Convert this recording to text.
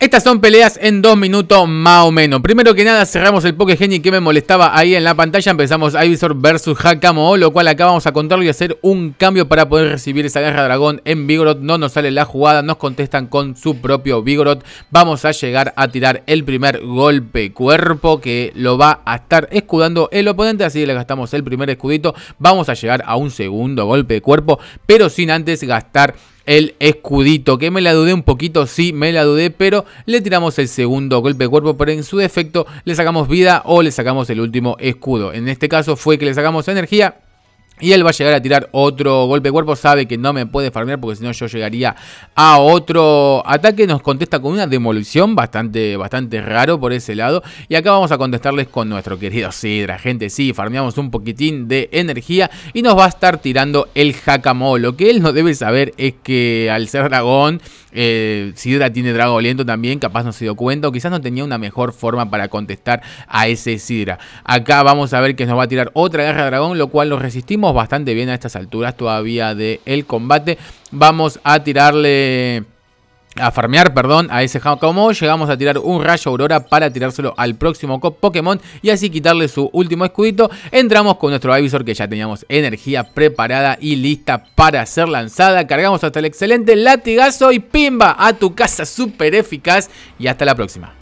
Estas son peleas en dos minutos más o menos. Primero que nada cerramos el Pokegeni que me molestaba ahí en la pantalla. Empezamos Ivysaur versus Hakamo, lo cual acá vamos a contarlo y hacer un cambio para poder recibir esa guerra dragón en Vigoroth. No nos sale la jugada, nos contestan con su propio Vigoroth. Vamos a llegar a tirar el primer golpe cuerpo que lo va a estar escudando el oponente. Así le gastamos el primer escudito. Vamos a llegar a un segundo golpe cuerpo, pero sin antes gastar el escudito, que me la dudé un poquito, sí, me la dudé, pero le tiramos el segundo golpe de cuerpo, pero en su defecto le sacamos vida o le sacamos el último escudo. En este caso fue que le sacamos energía y él va a llegar a tirar otro golpe cuerpo. Sabe que no me puede farmear porque si no yo llegaría a otro ataque. Nos contesta con una demolición bastante, bastante raro por ese lado. Y acá vamos a contestarles con nuestro querido Sidra. Gente, sí, farmeamos un poquitín de energía. Y nos va a estar tirando el Hakamo. Lo que él no debe saber es que al ser dragón, eh, Sidra tiene aliento también. Capaz no se dio cuenta. O quizás no tenía una mejor forma para contestar a ese Sidra. Acá vamos a ver que nos va a tirar otra guerra de dragón. Lo cual lo resistimos bastante bien a estas alturas todavía del combate. Vamos a tirarle a farmear, perdón, a ese Hakomo. Llegamos a tirar un rayo aurora para tirárselo al próximo Pokémon y así quitarle su último escudito. Entramos con nuestro Avisor que ya teníamos energía preparada y lista para ser lanzada. Cargamos hasta el excelente latigazo y pimba a tu casa super eficaz y hasta la próxima.